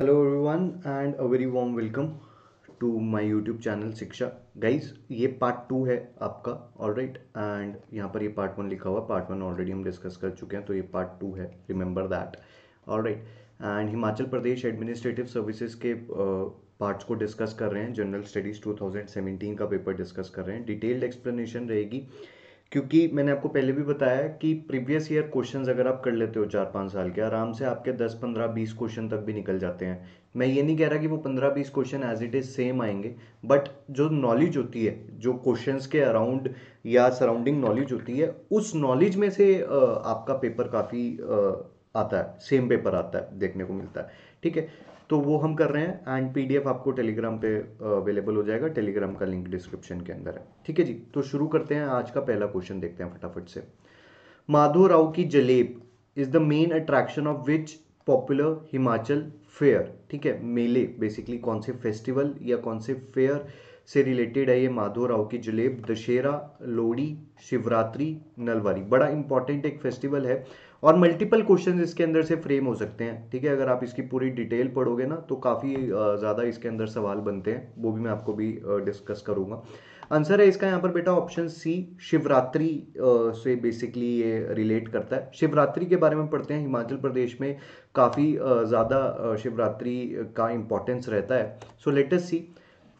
Hello everyone and a very warm welcome to my YouTube channel Shiksha guys ये part two है आपका all right and यहाँ पर ये पार्ट वन लिखा हुआ पार्ट वन ऑलरेडी हम डिस्कस कर चुके हैं तो ये पार्ट टू है remember that all right and Himachal Pradesh administrative services के पार्ट्स uh, को डिस्कस कर रहे हैं जनरल स्टडीज़ टू का पेपर डिस्कस कर रहे हैं डिटेल्ड एक्सप्लेनेशन रहेगी क्योंकि मैंने आपको पहले भी बताया कि प्रीवियस ईयर क्वेश्चंस अगर आप कर लेते हो चार पाँच साल के आराम से आपके दस पंद्रह बीस क्वेश्चन तक भी निकल जाते हैं मैं ये नहीं कह रहा कि वो पंद्रह बीस question as it is same आएंगे बट जो नॉलेज होती है जो क्वेश्चंस के अराउंड या सराउंडिंग नॉलेज होती है उस नॉलेज में से आपका पेपर काफ़ी आता है सेम पेपर आता है देखने को मिलता है ठीक है तो वो हम कर रहे हैं एंड पीडीएफ आपको टेलीग्राम पे अवेलेबल uh, हो जाएगा टेलीग्राम का लिंक डिस्क्रिप्शन के अंदर है ठीक है जी तो शुरू करते हैं आज का पहला क्वेश्चन देखते हैं फटाफट से माधो राव की जलेब is the main attraction of which popular Himachal fair ठीक है मेले बेसिकली कौन से फेस्टिवल या कौन से फेयर से रिलेटेड है ये माधो राव की जलेब दशहरा लोहड़ी शिवरात्रि नलवारी बड़ा इंपॉर्टेंट एक फेस्टिवल है और मल्टीपल क्वेश्चन इसके अंदर से फ्रेम हो सकते हैं ठीक है अगर आप इसकी पूरी डिटेल पढ़ोगे ना तो काफ़ी ज़्यादा इसके अंदर सवाल बनते हैं वो भी मैं आपको भी डिस्कस करूँगा आंसर है इसका यहाँ पर बेटा ऑप्शन सी शिवरात्रि से बेसिकली ये रिलेट करता है शिवरात्रि के बारे में पढ़ते हैं हिमाचल प्रदेश में काफ़ी ज़्यादा शिवरात्रि का इम्पोर्टेंस रहता है सो लेटेस्ट सी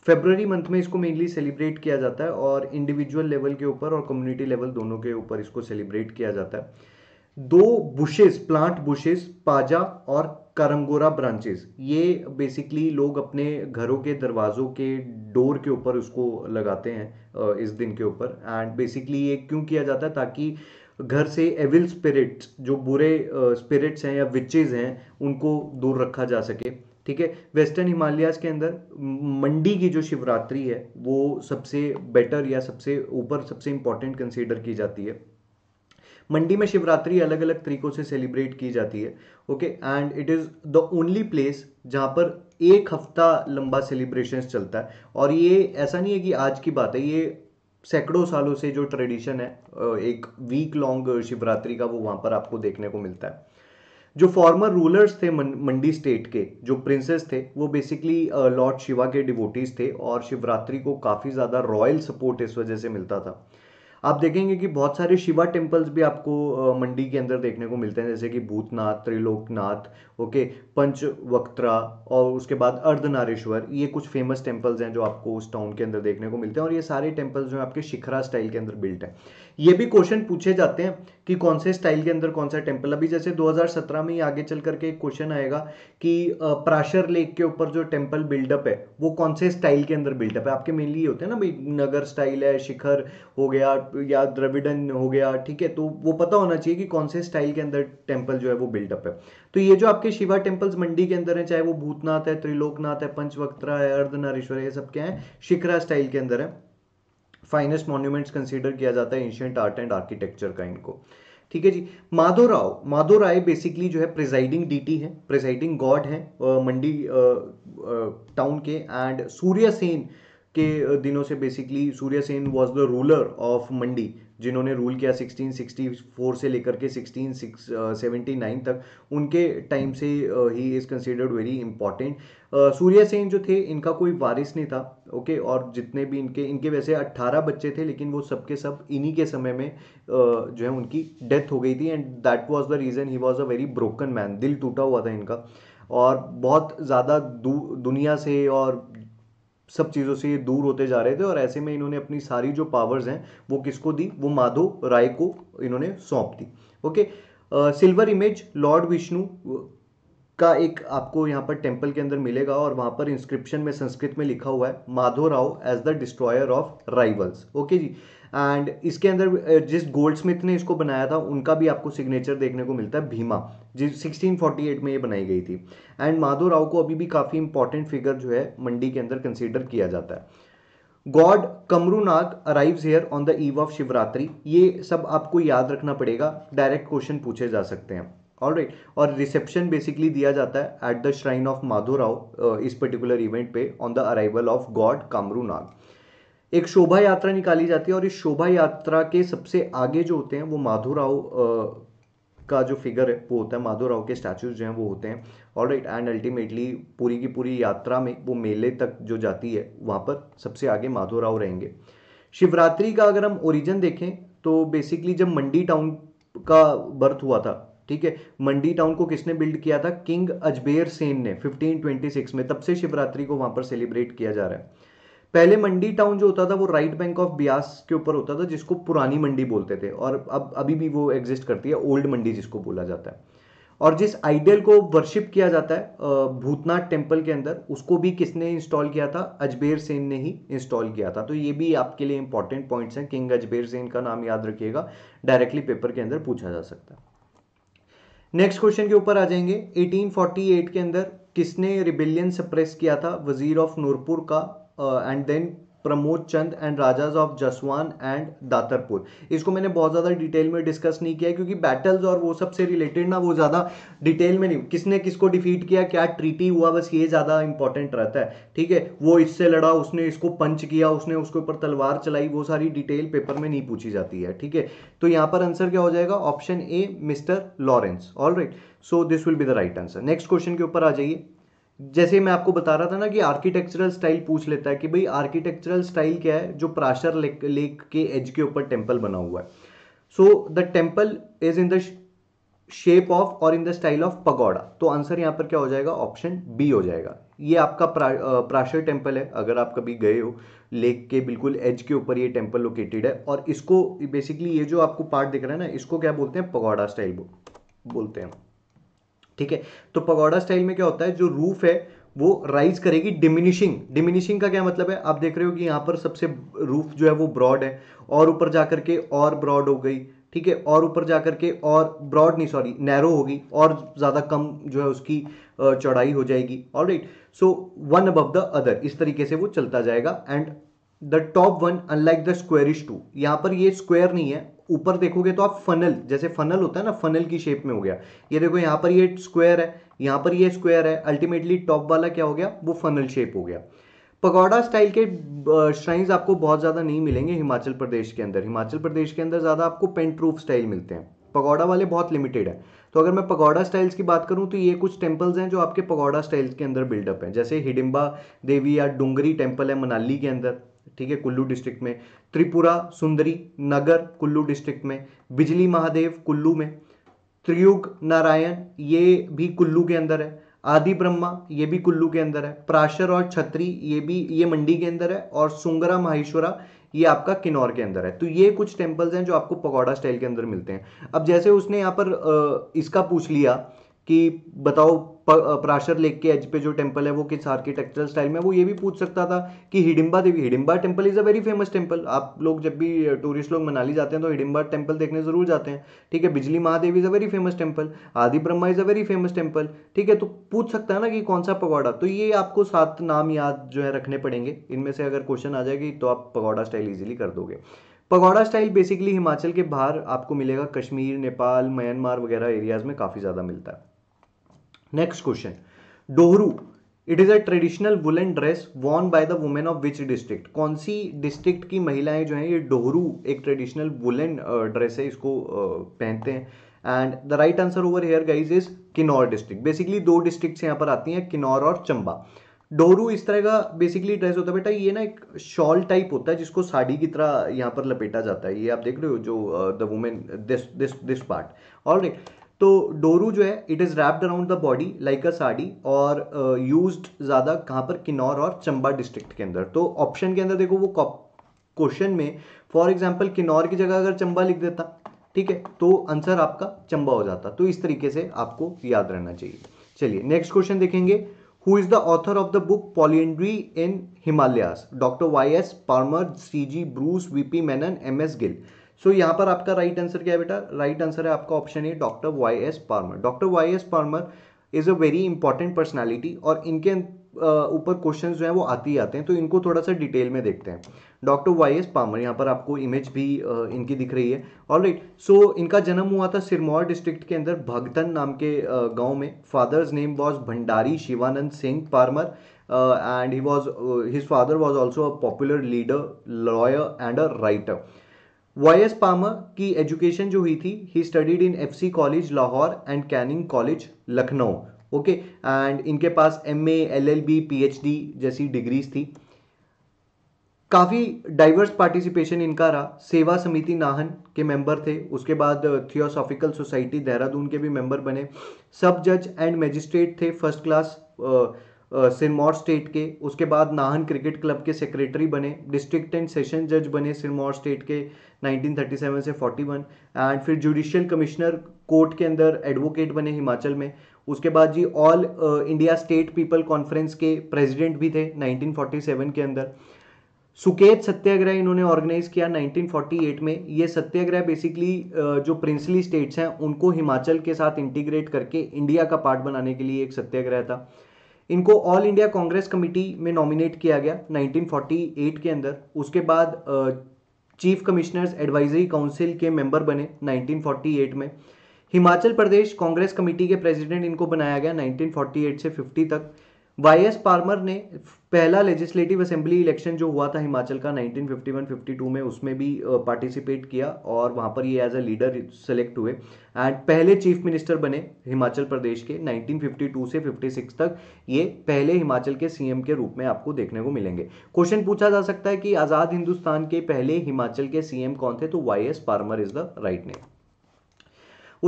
फेबररी मंथ में इसको मेनली सेलिब्रेट किया जाता है और इंडिविजुअल लेवल के ऊपर और कम्युनिटी लेवल दोनों के ऊपर इसको सेलिब्रेट किया जाता है दो बुशेस प्लांट बुशेस पाजा और करंगोरा ब्रांचेस ये बेसिकली लोग अपने घरों के दरवाज़ों के डोर के ऊपर उसको लगाते हैं इस दिन के ऊपर एंड बेसिकली ये क्यों किया जाता है ताकि घर से एविल स्पिरिट्स जो बुरे स्पिरिट्स हैं या विचेज़ हैं उनको दूर रखा जा सके ठीक है वेस्टर्न हिमालयाज के अंदर मंडी की जो शिवरात्रि है वो सबसे बेटर या सबसे ऊपर सबसे इम्पॉर्टेंट कंसीडर की जाती है मंडी में शिवरात्रि अलग अलग तरीक़ों से सेलिब्रेट की जाती है okay and it is the only place जहाँ पर एक हफ्ता लंबा सेलिब्रेशन चलता है और ये ऐसा नहीं है कि आज की बात है ये सैकड़ों सालों से जो ट्रेडिशन है एक वीक लॉन्ग शिवरात्रि का वो वहां पर आपको देखने को मिलता है जो फॉर्मर रूलर्स थे मंडी स्टेट के जो प्रिंसेस थे वो बेसिकली लॉर्ड शिवा के डिवोटीज थे और शिवरात्रि को काफ़ी ज़्यादा रॉयल सपोर्ट इस वजह से मिलता था आप देखेंगे कि बहुत सारे शिवा टेम्पल्स भी आपको मंडी के अंदर देखने को मिलते हैं जैसे कि भूतनाथ त्रिलोकनाथ ओके पंचवक्त्रा और उसके बाद अर्धनारेश्वर ये कुछ फेमस टेम्पल्स हैं जो आपको उस टाउन के अंदर देखने को मिलते हैं और ये सारे टेम्पल्स जो है आपके शिखरा स्टाइल के अंदर बिल्ट हैं ये भी क्वेश्चन पूछे जाते हैं कि कौन से स्टाइल के अंदर कौन सा टेम्पल अभी जैसे 2017 में ही आगे चल करके एक क्वेश्चन आएगा कि प्राशर लेक के ऊपर जो टेम्पल बिल्डअप है वो कौन से स्टाइल के अंदर बिल्डअप है आपके मेनली होते हैं ना भाई नगर स्टाइल है शिखर हो गया या द्रविडन हो गया ठीक है तो वो पता होना चाहिए कि कौन से स्टाइल के अंदर टेम्पल जो है वो बिल्डअप है तो ये जो आपके शिवा टेम्पल्स मंडी के अंदर है चाहे वो भूतनाथ है त्रिलोकनाथ है पंचवक्त्रा है अर्धनारेश्वर ये सब क्या है शिखरा स्टाइल के अंदर है फाइनेस्ट मॉन्यूमेंट्स कंसीडर किया जाता है एंशियंट आर्ट एंड आर्किटेक्चर का इनको ठीक है जी माधो राव माधो राय बेसिकली जो है प्रिजाइडिंग डीटी है प्रिजाइडिंग गॉड है मंडी टाउन के एंड सूर्य सेन के दिनों से basically Surya Sen was the ruler of Mandi जिन्होंने रूल किया 1664 से लेकर के 1679 तक उनके टाइम से ही is considered very important Surya Sen जो थे इनका कोई वारिस नहीं था ओके okay? और जितने भी इनके इनके वैसे 18 बच्चे थे लेकिन वो सबके सब इन्हीं के समय में जो है उनकी डेथ हो गई थी and that was the reason he was a very broken man दिल टूटा हुआ था इनका और बहुत ज़्यादा दु, दुनिया से और सब चीज़ों से ये दूर होते जा रहे थे और ऐसे में इन्होंने अपनी सारी जो पावर्स हैं वो किसको दी वो माधव राय को इन्होंने सौंप दी okay silver image lord Vishnu का एक आपको यहाँ पर टेम्पल के अंदर मिलेगा और वहाँ पर इंस्क्रिप्शन में संस्कृत में लिखा हुआ है Madho Rao as the destroyer of rivals okay जी एंड इसके अंदर जिस गोल्ड स्मिथ ने इसको बनाया था उनका भी आपको सिग्नेचर देखने को मिलता है भीमा जिस 1648 में ये बनाई गई थी एंड माधो राव को अभी भी काफ़ी इंपॉर्टेंट फिगर जो है मंडी के अंदर कंसिडर किया जाता है god Kamrunag arrives here on the eve of Shivratri ये सब आपको याद रखना पड़ेगा डायरेक्ट क्वेश्चन पूछे जा सकते हैं ऑल राइट और रिसेप्शन बेसिकली दिया जाता है at the shrine of Madho Rao इस पर्टिकुलर इवेंट पे on the arrival of god Kamru Nag एक शोभा यात्रा निकाली जाती है और इस शोभा यात्रा के सबसे आगे जो होते हैं वो माधो राव uh, का जो फिगर है वो होता है माधो राव के स्टैचूज जो हैं वो होते हैं ऑल राइट एंड अल्टीमेटली पूरी की पूरी यात्रा में वो मेले तक जो जाती है वहाँ पर सबसे आगे माधो राव रहेंगे शिवरात्रि का अगर हम ओरिजिन देखें तो बेसिकली जब मंडी टाउन का बर्थ हुआ था ठीक है मंडी टाउन को किसने बिल्ड किया था किंग अजबेर सेन ने 1526 में तब से शिवरात्रि को वहां पर सेलिब्रेट किया जा रहा है पहले मंडी टाउन जो होता था वो राइट बैंक ऑफ ब्यास के ऊपर होता था जिसको पुरानी मंडी बोलते थे और अब अभी भी वो एग्जिस्ट करती है ओल्ड मंडी जिसको बोला जाता है और जिस आइडियल को वर्शिप किया जाता है भूतनाथ टेम्पल के अंदर उसको भी किसने इंस्टॉल किया था अजबेर सेन ने ही इंस्टॉल किया था तो ये भी आपके लिए इंपॉर्टेंट पॉइंट्स हैं किंग अजबेर सेन का नाम याद रखिएगा डायरेक्टली पेपर के अंदर पूछा जा सकता है नेक्स्ट क्वेश्चन के ऊपर आ जाएंगे 1848 के अंदर किसने रिबिलियन सप्रेस किया था वजीर ऑफ नूरपुर का and uh, then Pramod Chand and rajas of Jaswan and Datarpur इसको मैंने बहुत ज़्यादा डिटेल में डिस्कस नहीं किया क्योंकि बैटल्स और वो सब से रिलेटेड ना वो ज़्यादा डिटेल में नहीं किसने किसको डिफीट किया क्या ट्रीटी हुआ बस ये ज़्यादा इंपॉर्टेंट रहता है ठीक है वो इससे लड़ा उसने इसको पंच किया उसने उसके ऊपर तलवार चलाई वो सारी डिटेल पेपर में नहीं पूछी जाती है ठीक है तो यहाँ पर आंसर क्या हो जाएगा option A mister Lawrence also this will be the right answer next question के ऊपर आ जाइए जैसे मैं आपको बता रहा था ना कि आर्किटेक्चरल स्टाइल पूछ लेता है कि भाई आर्किटेक्चरल स्टाइल क्या है जो प्राशर लेक लेक के एज के ऊपर टेम्पल बना हुआ है so the temple is in the shape of और in the style of pagoda तो आंसर यहाँ पर क्या हो जाएगा ऑप्शन बी हो जाएगा ये आपका प्रा, प्राशर टेम्पल है अगर आप कभी गए हो लेक के बिल्कुल एज के ऊपर ये टेम्पल लोकेटेड है और इसको बेसिकली ये जो आपको पार्ट दिख रहा है ना इसको क्या बोलते हैं पगोड़ा स्टाइल बोलते हैं ठीक है तो पगोड़ा स्टाइल में क्या होता है जो रूफ है वो राइज करेगी डिमिनिशिंग डिमिनिशिंग का क्या मतलब है आप देख रहे हो कि यहाँ पर सबसे रूफ जो है वो ब्रॉड है और ऊपर जा करके और ब्रॉड हो गई ठीक है और ऊपर जा करके और ब्रॉड नहीं सॉरी नैरो होगी और ज़्यादा कम जो है उसकी चौड़ाई हो जाएगी all right so one above the other इस तरीके से वो चलता जाएगा and the top one unlike the squarish too यहाँ पर ये स्क्वेयर नहीं है ऊपर देखोगे तो आप फनल जैसे फनल होता है ना फनल की शेप में हो गया ये देखो यहाँ पर ये स्क्वायर है यहाँ पर ये स्क्वायर है अल्टीमेटली टॉप वाला क्या हो गया वो फनल शेप हो गया पगौड़ा स्टाइल के श्राइन्स आपको बहुत ज़्यादा नहीं मिलेंगे हिमाचल प्रदेश के अंदर हिमाचल प्रदेश के अंदर ज़्यादा आपको पेंट रूफ स्टाइल मिलते हैं पगौड़ा वाले बहुत लिमिटेड है तो अगर मैं पगौड़ा स्टाइल्स की बात करूं तो ये कुछ टेम्पल्स हैं जो आपके पगौड़ा स्टाइल्स के अंदर बिल्डअप हैं जैसे हिडिम्बा देवी या डूंगरी टेम्पल है मनाली के अंदर ठीक है कुल्लू डिस्ट्रिक्ट में त्रिपुरा सुंदरी नगर कुल्लू डिस्ट्रिक्ट में बिजली महादेव कुल्लू में त्रियुग नारायण ये भी कुल्लू के अंदर है आदि ब्रह्मा ये भी कुल्लू के अंदर है प्राशर और छत्री ये भी ये मंडी के अंदर है और सुंगरा माहेश्वरा ये आपका किन्नौर के अंदर है तो ये कुछ टेम्पल्स हैं जो आपको पकौड़ा स्टाइल के अंदर मिलते हैं अब जैसे उसने यहाँ पर इसका पूछ लिया कि बताओ पराशर लेक के एज पे जो टेम्पल है वो किस आर्किटेक्चरल स्टाइल में वो ये भी पूछ सकता था कि Hidimba Devi Hidimba temple is a very famous temple आप लोग जब भी टूरिस्ट लोग मनाली जाते हैं तो हिडिम्बा टेम्पल देखने ज़रूर जाते हैं ठीक है Bijli Mahadev is a very famous temple Adi Brahma is a very famous temple ठीक है तो पूछ सकता है ना कि कौन सा पगौड़ा तो ये आपको सात नाम याद जो है रखने पड़ेंगे इनमें से अगर क्वेश्चन आ जाएगी तो आप पगौड़ा स्टाइल ईजिली कर दोगे पगौड़ा स्टाइल बेसिकली हिमाचल के बाहर आपको मिलेगा कश्मीर नेपाल म्यांमार वगैरह एरियाज़ में काफ़ी ज़्यादा मिलता है next question dohru it is a traditional woollen dress worn by the women of which district कौन सी डिस्ट्रिक्ट की महिलाएं जो हैं ये डोहरू एक ट्रेडिशनल वुलन ड्रेस है इसको पहनते हैं and the right answer over here guys is Kinnaur district basically दो डिस्ट्रिक्ट यहाँ पर आती हैं किन्नौर और चंबा डोरू इस तरह का बेसिकली ड्रेस होता है बेटा ये ना एक शॉल टाइप होता है जिसको साड़ी की तरह यहाँ पर लपेटा जाता है ये आप देख रहे हो जो the women this this this part और तो डोरू जो है it is wrapped around the body like a sari और यूज uh, ज़्यादा कहाँ पर किन्नौर और चंबा डिस्ट्रिक्ट के अंदर तो ऑप्शन के अंदर देखो वो क्वेश्चन में फॉर एग्जाम्पल किन्नौर की जगह अगर चंबा लिख देता ठीक है तो आंसर आपका चंबा हो जाता तो इस तरीके से आपको याद रहना चाहिए चलिए नेक्स्ट क्वेश्चन देखेंगे who is the author of the book polyandry in Himalayas doctor Y S Parmar C G Bruce V P Menon M S Gill so so, यहाँ पर आपका राइट right आंसर क्या है बेटा राइट right आंसर है आपका option A doctor Y S Parmar doctor Y S Parmar is a very important personality और इनके ऊपर क्वेश्चन जो है वो आते ही आते हैं तो इनको थोड़ा सा डिटेल में देखते हैं डॉक्टर वाई एस पामर यहाँ पर आपको इमेज भी इनकी दिख रही है और राइट सो इनका जन्म हुआ था सिरमौर डिस्ट्रिक्ट के अंदर भगतन नाम के गांव में father's name was Bhandari Shivanand Singh Parmar and he was his father was also a popular leader lawyer and a writer Y S Parmar की एजुकेशन जो हुई थी he studied in F C college Lahore and Canning college Lucknow okay and इनके पास M A L L B P H D जैसी degrees थी काफ़ी diverse participation इनका रहा सेवा समिति नाहन के मेंबर थे उसके बाद थियोसॉफिकल uh, सोसाइटी देहरादून के भी मेंबर बने सब जज एंड मजिस्ट्रेट थे फर्स्ट क्लास सिरमौर स्टेट के उसके बाद नाहन क्रिकेट क्लब के सेक्रेटरी बने डिस्ट्रिक्ट एंड सेशन जज बने सिरमौर स्टेट के 1937 से 41 एंड फिर जुडिशियल कमिश्नर कोर्ट के अंदर एडवोकेट बने हिमाचल में उसके बाद जी all India state people conference के प्रेसिडेंट भी थे 1947 के अंदर सुकेत सत्याग्रह इन्होंने ऑर्गेनाइज किया 1948 में ये सत्याग्रह बेसिकली जो प्रिंसली स्टेट्स हैं उनको हिमाचल के साथ इंटीग्रेट करके इंडिया का पार्ट बनाने के लिए एक सत्याग्रह था इनको ऑल इंडिया कांग्रेस कमेटी में नॉमिनेट किया गया 1948 के अंदर उसके बाद चीफ कमिश्नर्स एडवाइजरी काउंसिल के मेंबर बने 1948 में हिमाचल प्रदेश कांग्रेस कमेटी के प्रेसिडेंट इनको बनाया गया 1948 से 50 तक वाई एस पार्मर ने पहला लेजिस्लेटिव असेंबली इलेक्शन जो हुआ था हिमाचल का 1951-52 में उसमें भी पार्टिसिपेट किया और वहां पर ये एज अ लीडर सेलेक्ट हुए एंड पहले चीफ मिनिस्टर बने हिमाचल प्रदेश के 1952 से 56 तक ये पहले हिमाचल के सीएम के रूप में आपको देखने को मिलेंगे क्वेश्चन पूछा जा सकता है कि आज़ाद हिंदुस्तान के पहले हिमाचल के सीएम कौन थे तो Y S Parmar is the right name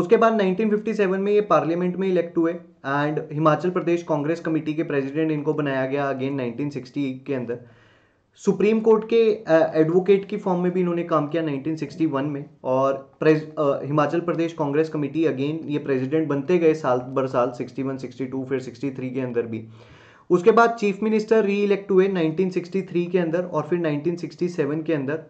उसके बाद 1957 में ये पार्लियामेंट में इलेक्ट हुए and Himachal Pradesh Congress committee के प्रेसिडेंट इनको बनाया गया अगेन 1960 के अंदर सुप्रीम कोर्ट के एडवोकेट की फॉर्म में भी इन्होंने काम किया 1961 में और Himachal Pradesh Congress committee again ये प्रेसिडेंट बनते गए साल बर साल 61, 62 फिर 63 के अंदर भी उसके बाद चीफ मिनिस्टर री इलेक्ट हुए 1963 के अंदर और फिर 1967 के अंदर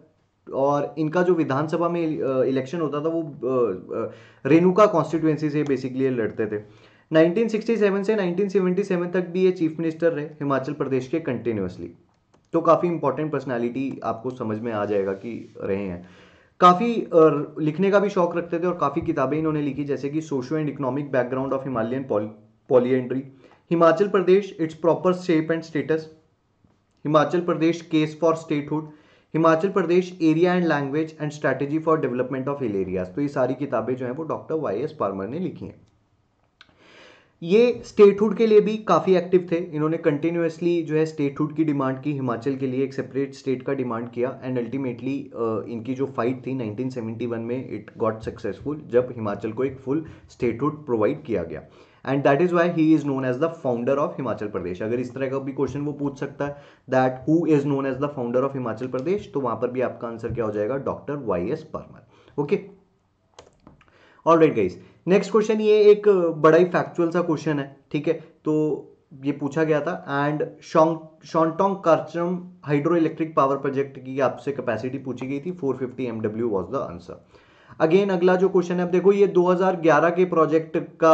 और इनका जो विधानसभा में इलेक्शन होता था वो रेणुका कॉन्स्टिट्युएंसी से बेसिकली लड़ते थे 1967 से 1977 तक भी ये चीफ मिनिस्टर रहे हिमाचल प्रदेश के कंटिन्यूसली तो काफ़ी इंपॉर्टेंट पर्सनालिटी आपको समझ में आ जाएगा कि रहे हैं काफ़ी लिखने का भी शौक रखते थे और काफ़ी किताबें इन्होंने लिखी जैसे कि socio and economic background of Himalayan polyandry Himachal Pradesh its proper shape and status Himachal Pradesh case for statehood Himachal Pradesh area and language and strategy for development of hill areas तो ये सारी किताबें जो हैं वो डॉक्टर वाई एस पार्मर ने लिखी हैं ये स्टेटहुड के लिए भी काफ़ी एक्टिव थे इन्होंने कंटिन्यूसली जो है स्टेटहुड की डिमांड की हिमाचल के लिए एक सेपरेट स्टेट का डिमांड किया एंड अल्टीमेटली इनकी जो फाइट थी 1971 में इट गॉट सक्सेसफुल जब हिमाचल को एक फुल स्टेटहुड प्रोवाइड किया गया and that is why he is known as the founder of Himachal Pradesh अगर इस तरह का भी क्वेश्चन वो पूछ सकता है that who is known as the founder of Himachal Pradesh तो वहां पर भी आपका आंसर क्या हो जाएगा doctor Y S Parmar okay all right guys next question ये एक बड़ा ही फैक्चुअल सा क्वेश्चन है ठीक है तो ये पूछा गया था and Shongtong Karcham hydro electric power project की आपसे कैपेसिटी पूछी गई थी 450 fifty M W was the answer again अगला जो क्वेश्चन है अब देखो ये 2011 के प्रोजेक्ट का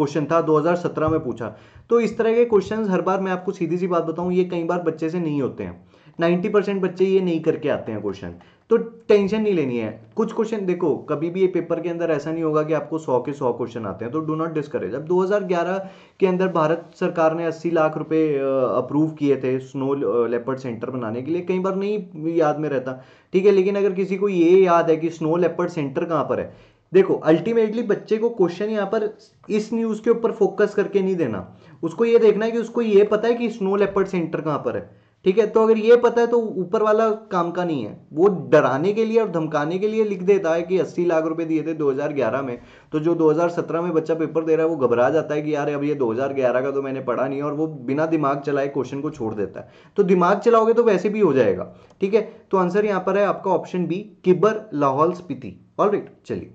क्वेश्चन था 2017 में पूछा तो इस तरह के क्वेश्चन हर बार मैं आपको सीधी सी बात बताऊं ये कई बार बच्चे से नहीं होते हैं 90 परसेंट बच्चे ये नहीं करके आते हैं क्वेश्चन तो टेंशन नहीं लेनी है कुछ क्वेश्चन देखो कभी भी ये पेपर के अंदर ऐसा नहीं होगा कि आपको सौ के सौ क्वेश्चन आते हैं तो डो नॉट डिस्करेज अब 2011 के अंदर भारत सरकार ने 80 लाख रुपए अप्रूव किए थे स्नो लेपर्ड सेंटर बनाने के लिए कई बार नहीं याद में रहता ठीक है लेकिन अगर किसी को ये याद है कि स्नो लेपर्ड सेंटर कहाँ पर है देखो अल्टीमेटली बच्चे को क्वेश्चन यहाँ पर इस न्यूज़ के ऊपर फोकस करके नहीं देना उसको ये देखना है कि उसको ये पता है कि स्नो लेपर्ड सेंटर कहाँ पर है ठीक है तो अगर ये पता है तो ऊपर वाला काम का नहीं है वो डराने के लिए और धमकाने के लिए लिख देता है कि अस्सी लाख रुपए दिए थे 2011 में तो जो 2017 में बच्चा पेपर दे रहा है वो घबरा जाता है कि यार अब ये 2011 का तो मैंने पढ़ा नहीं और वो बिना दिमाग चलाए क्वेश्चन को छोड़ देता है तो दिमाग चलाओगे तो वैसे भी हो जाएगा ठीक है तो आंसर यहाँ पर है आपका option B Kibber Lahaul Spiti all चलिए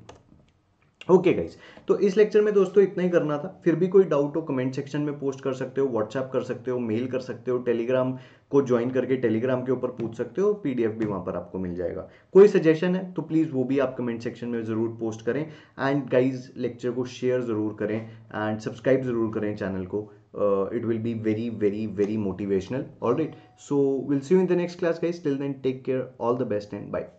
ओके गाइज तो इस लेक्चर में दोस्तों इतना ही करना था फिर भी कोई डाउट हो कमेंट सेक्शन में पोस्ट कर सकते हो व्हाट्सएप कर सकते हो मेल कर सकते हो टेलीग्राम को ज्वाइन करके टेलीग्राम के ऊपर पूछ सकते हो पीडीएफ भी वहां पर आपको मिल जाएगा कोई सजेशन है तो प्लीज़ वो भी आप कमेंट सेक्शन में ज़रूर पोस्ट करें एंड गाइज लेक्चर को शेयर ज़रूर करें एंड सब्सक्राइब ज़रूर करें चैनल को it will be very very very motivational all right so will see you in the next class guys till then take care all the best and bye